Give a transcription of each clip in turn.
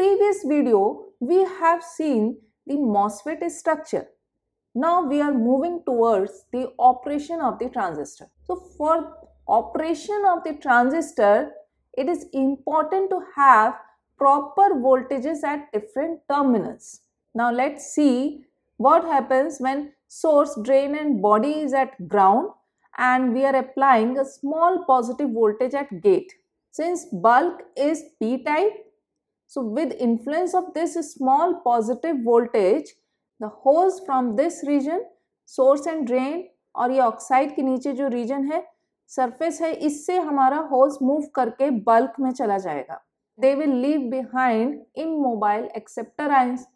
previous video, we have seen the MOSFET structure. Now we are moving towards the operation of the transistor. So for operation of the transistor, it is important to have proper voltages at different terminals. Now let's see what happens when source, drain and body is at ground and we are applying a small positive voltage at gate. Since bulk is p-type So with influence of this small positive voltage, the hose from this region, source and drain और ये oxide के नीचे जो reason है surface है इससे हमारा होज move करके बल्क में चला जाएगा they will leave behind immobile acceptor ions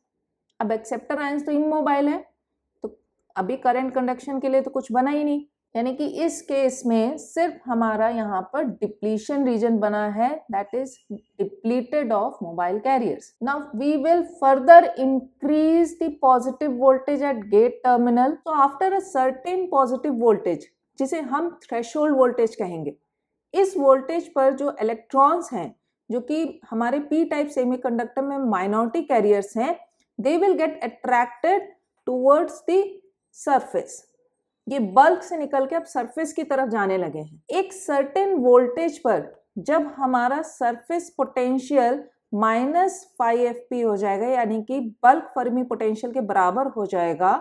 अब एक्सेप्टर आइंस तो इन मोबाइल है तो अभी करंट कंडक्शन के लिए तो कुछ बना ही नहीं यानी कि इस केस में सिर्फ हमारा यहाँ पर डिप्लीशन रीजन बना है that is depleted of mobile carriers now we will further increase the positive voltage at gate terminal तो after a certain positive voltage जिसे हम थ्रेशोल्ड वोल्टेज कहेंगे इस वोल्टेज पर जो इलेक्ट्रॉन्स हैं जो कि हमारे पी टाइप सेमी कंडक्टर में माइनॉरिटी कैरियर्स हैं they will get attracted towards the surface ये बल्क से निकल के अब सरफेस की तरफ जाने लगे हैं एक सर्टेन वोल्टेज पर जब हमारा surface potential minus five F P हो जाएगा यानी कि बल्क फर्मी पोटेंशियल के बराबर हो जाएगा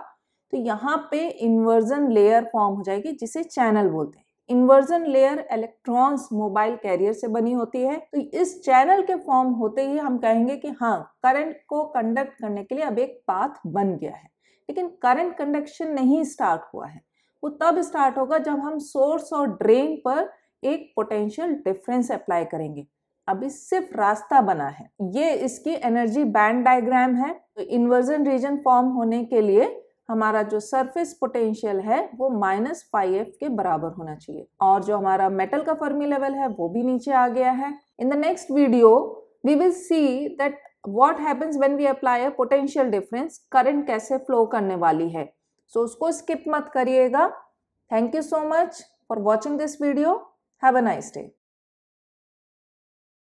तो यहाँ पे इन्वर्जन लेयर फॉर्म हो जाएगी जिसे चैनल बोलते हैं inversion layer electrons mobile carrier से बनी होती है तो इस चैनल के फॉर्म होते ही हम कहेंगे कि हाँ करंट को कंडक्ट करने के लिए अब एक पाथ बन गया है लेकिन करंट कंडक्शन नहीं स्टार्ट हुआ है वो तब स्टार्ट होगा जब हम सोर्स और ड्रेन पर एक पोटेंशियल डिफरेंस अप्लाई करेंगे अभी सिर्फ रास्ता बना है ये इसकी एनर्जी बैंड डायग्राम है तो इन्वर्जन रीजन फॉर्म होने के लिए हमारा जो सरफेस पोटेंशियल है वो माइनस फाइव एफ के बराबर होना चाहिए और जो हमारा मेटल का फर्मी लेवल है वो भी नीचे आ गया है in the next video we will see that what happens when we apply a potential difference current कैसे फ्लो करने वाली है सो so, उसको स्किप मत करिएगा thank you so much for watching this video have a nice day